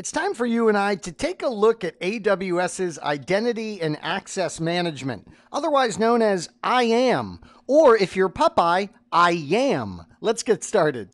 It's time for you and I to take a look at AWS's Identity and Access Management, otherwise known as IAM, or if you're Popeye, I am. Let's get started.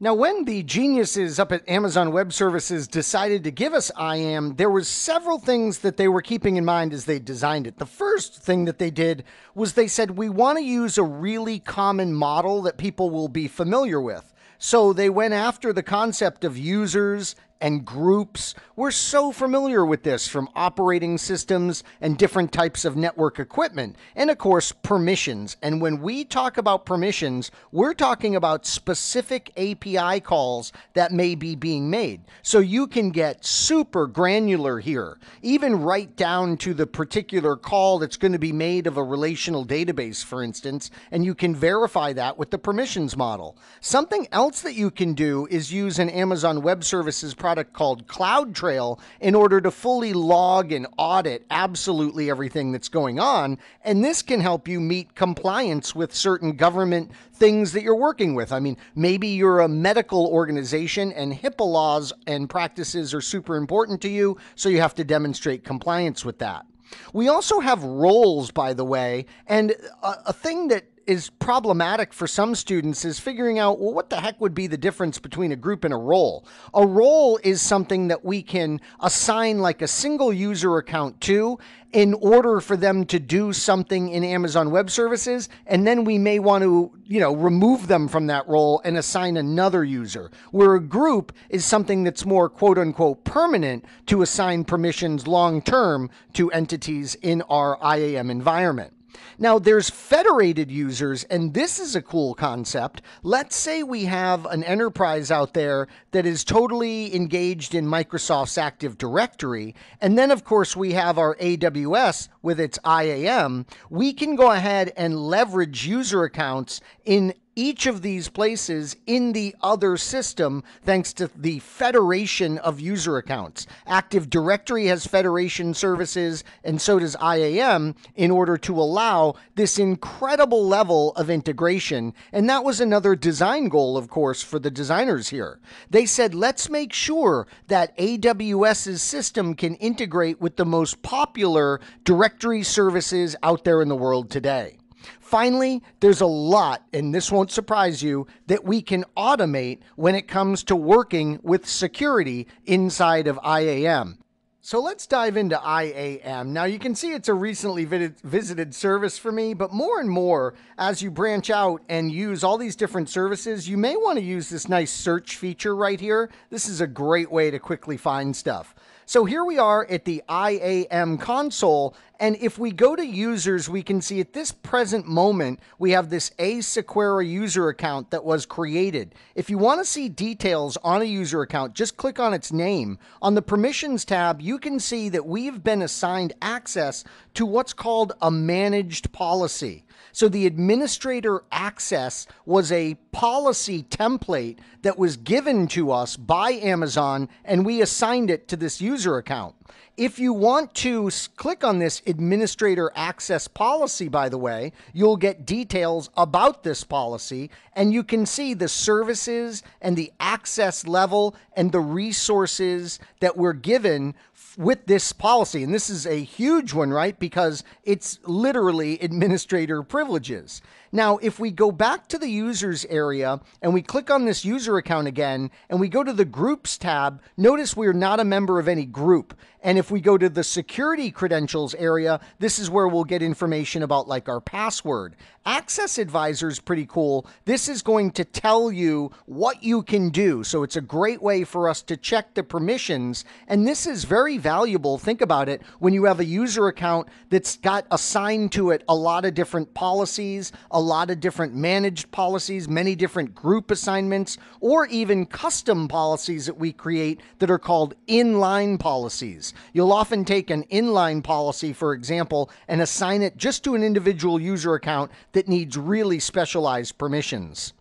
Now, when the geniuses up at Amazon Web Services decided to give us IAM, there was several things that they were keeping in mind as they designed it. The first thing that they did was they said, we want to use a really common model that people will be familiar with. So they went after the concept of users, and groups. We're so familiar with this from operating systems and different types of network equipment. And of course, permissions. And when we talk about permissions, we're talking about specific API calls that may be being made. So you can get super granular here, even right down to the particular call that's going to be made of a relational database, for instance, and you can verify that with the permissions model. Something else that you can do is use an Amazon Web Services product called CloudTrail in order to fully log and audit absolutely everything that's going on. And this can help you meet compliance with certain government things that you're working with. I mean, maybe you're a medical organization and HIPAA laws and practices are super important to you, so you have to demonstrate compliance with that. We also have roles, by the way, and a, a thing that is problematic for some students is figuring out, well, what the heck would be the difference between a group and a role? A role is something that we can assign like a single user account to in order for them to do something in Amazon Web Services. And then we may want to, you know, remove them from that role and assign another user. Where a group is something that's more quote unquote permanent to assign permissions long term to entities in our IAM environment. Now, there's federated users, and this is a cool concept. Let's say we have an enterprise out there that is totally engaged in Microsoft's Active Directory, and then, of course, we have our AWS with its IAM. We can go ahead and leverage user accounts in each of these places in the other system thanks to the federation of user accounts. Active Directory has federation services, and so does IAM, in order to allow this incredible level of integration. And that was another design goal, of course, for the designers here. They said, let's make sure that AWS's system can integrate with the most popular directory services out there in the world today. Finally, there's a lot, and this won't surprise you, that we can automate when it comes to working with security inside of IAM. So let's dive into IAM. Now, you can see it's a recently visited service for me, but more and more as you branch out and use all these different services, you may want to use this nice search feature right here. This is a great way to quickly find stuff. So here we are at the IAM console. And if we go to users, we can see at this present moment, we have this A Sequera user account that was created. If you want to see details on a user account, just click on its name. On the permissions tab, you you can see that we've been assigned access to what's called a managed policy. So the administrator access was a policy template that was given to us by Amazon and we assigned it to this user account. If you want to click on this administrator access policy, by the way, you'll get details about this policy and you can see the services and the access level and the resources that were given with this policy. And this is a huge one, right? because it's literally administrator privileges. Now, if we go back to the users area and we click on this user account again and we go to the groups tab, notice we're not a member of any group. And if we go to the security credentials area, this is where we'll get information about like our password. Access Advisor is pretty cool. This is going to tell you what you can do. So it's a great way for us to check the permissions. And this is very valuable. Think about it when you have a user account that's got assigned to it a lot of different policies, a lot of different managed policies, many different group assignments, or even custom policies that we create that are called inline policies. You'll often take an inline policy, for example, and assign it just to an individual user account that needs really specialized permissions.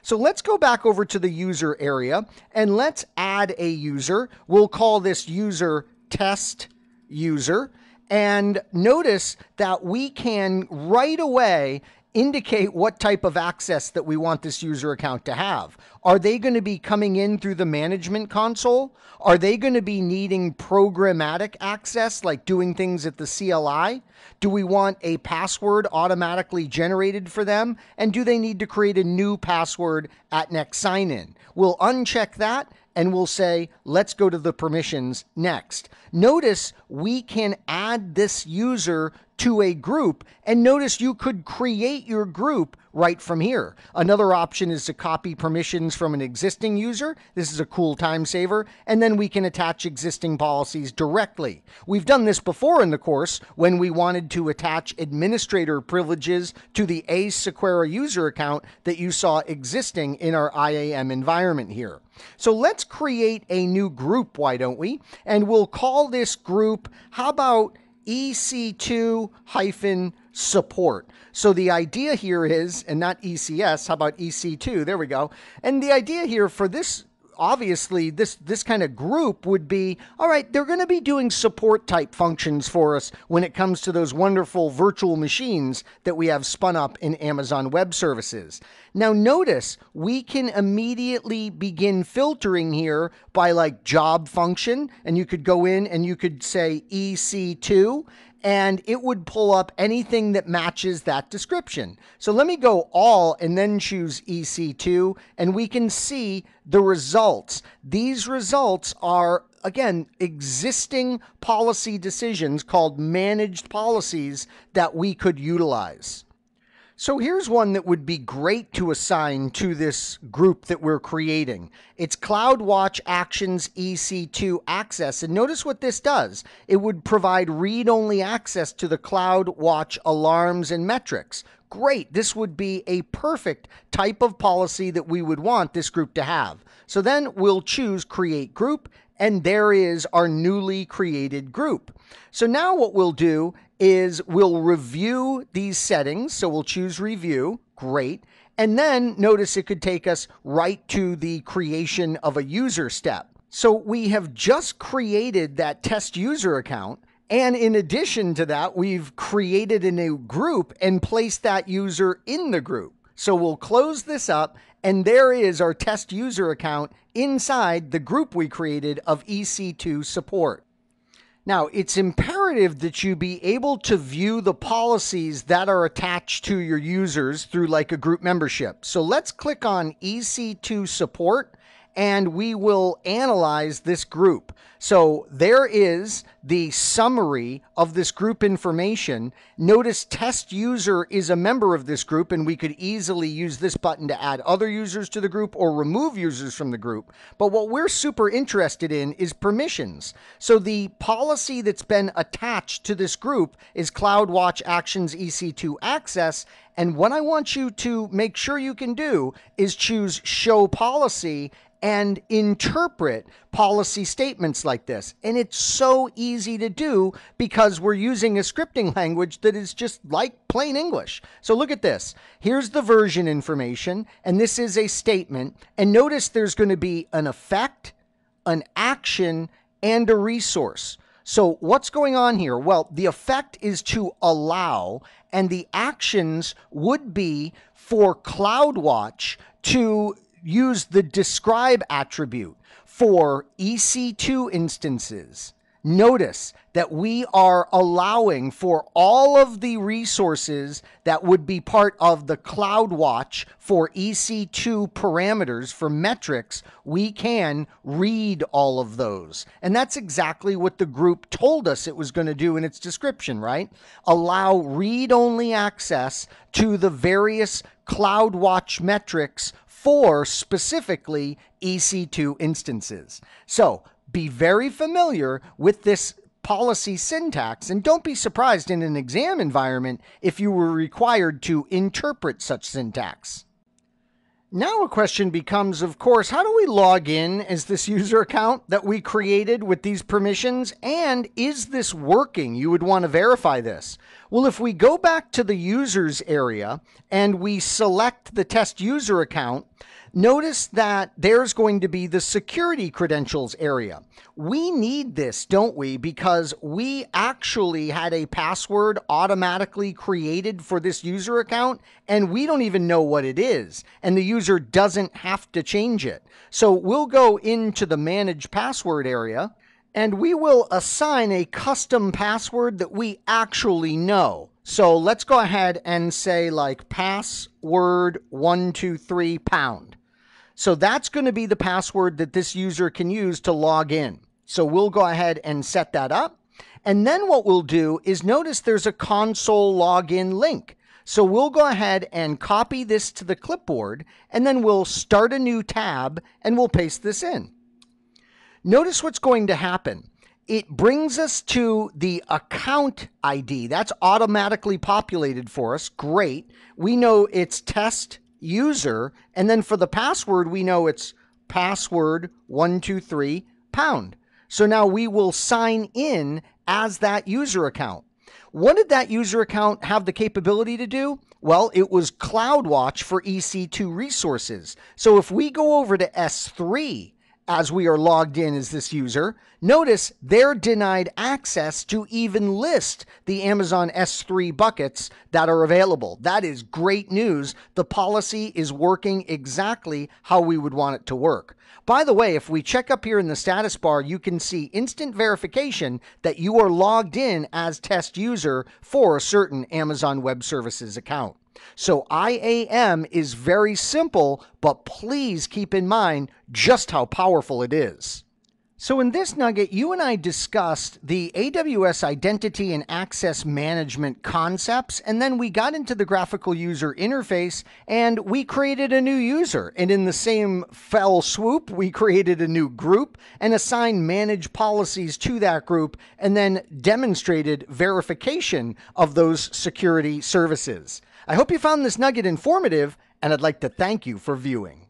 So let's go back over to the user area and let's add a user. We'll call this user test user. And notice that we can right away indicate what type of access that we want this user account to have. Are they going to be coming in through the management console? Are they going to be needing programmatic access, like doing things at the CLI? Do we want a password automatically generated for them? And do they need to create a new password at next sign in? We'll uncheck that and we'll say, let's go to the permissions next. Notice we can add this user to a group. And notice you could create your group right from here. Another option is to copy permissions from an existing user. This is a cool time saver. And then we can attach existing policies directly. We've done this before in the course when we wanted to attach administrator privileges to the A Sequera user account that you saw existing in our IAM environment here. So let's create a new group, why don't we? And we'll call this group, how about EC2 hyphen support. So the idea here is, and not ECS, how about EC2? There we go. And the idea here for this obviously this this kind of group would be all right they're going to be doing support type functions for us when it comes to those wonderful virtual machines that we have spun up in Amazon web services now notice we can immediately begin filtering here by like job function and you could go in and you could say EC2 and it would pull up anything that matches that description. So let me go all and then choose EC2 and we can see the results. These results are again existing policy decisions called managed policies that we could utilize. So here's one that would be great to assign to this group that we're creating. It's CloudWatch Actions EC2 access. And notice what this does. It would provide read-only access to the CloudWatch alarms and metrics. Great. This would be a perfect type of policy that we would want this group to have. So then we'll choose create group and there is our newly created group. So now what we'll do is we'll review these settings. So we'll choose review. Great. And then notice it could take us right to the creation of a user step. So we have just created that test user account. And in addition to that, we've created a new group and placed that user in the group. So we'll close this up and there is our test user account inside the group we created of EC2 support. Now, it's imperative that you be able to view the policies that are attached to your users through like a group membership. So let's click on EC2 support and we will analyze this group. So there is the summary of this group information. Notice test user is a member of this group, and we could easily use this button to add other users to the group or remove users from the group. But what we're super interested in is permissions. So the policy that's been attached to this group is CloudWatch Actions EC2 Access, and what I want you to make sure you can do is choose show policy and interpret policy statements like this. And it's so easy to do because we're using a scripting language that is just like plain English. So look at this. Here's the version information, and this is a statement. And notice there's going to be an effect, an action, and a resource. So, what's going on here? Well, the effect is to allow, and the actions would be for CloudWatch to use the describe attribute for EC2 instances, notice that we are allowing for all of the resources that would be part of the CloudWatch for EC2 parameters for metrics, we can read all of those. And that's exactly what the group told us it was going to do in its description, right? Allow read-only access to the various CloudWatch metrics for specifically EC2 instances. So be very familiar with this policy syntax and don't be surprised in an exam environment if you were required to interpret such syntax. Now, a question becomes, of course, how do we log in as this user account that we created with these permissions? And is this working? You would want to verify this. Well, if we go back to the users area and we select the test user account, Notice that there's going to be the security credentials area. We need this, don't we? Because we actually had a password automatically created for this user account and we don't even know what it is. And the user doesn't have to change it. So we'll go into the manage password area and we will assign a custom password that we actually know. So let's go ahead and say like password123 pound. So that's going to be the password that this user can use to log in. So we'll go ahead and set that up. And then what we'll do is notice there's a console login link. So we'll go ahead and copy this to the clipboard and then we'll start a new tab and we'll paste this in. Notice what's going to happen. It brings us to the account ID. That's automatically populated for us. Great. We know it's test user. And then for the password, we know it's password 123 pound. So now we will sign in as that user account. What did that user account have the capability to do? Well, it was CloudWatch for EC2 resources. So if we go over to S3 as we are logged in as this user, notice they're denied access to even list the Amazon S3 buckets that are available. That is great news. The policy is working exactly how we would want it to work. By the way, if we check up here in the status bar, you can see instant verification that you are logged in as test user for a certain Amazon Web Services account. So IAM is very simple, but please keep in mind just how powerful it is. So, in this nugget, you and I discussed the AWS identity and access management concepts, and then we got into the graphical user interface and we created a new user. And in the same fell swoop, we created a new group and assigned manage policies to that group, and then demonstrated verification of those security services. I hope you found this nugget informative, and I'd like to thank you for viewing.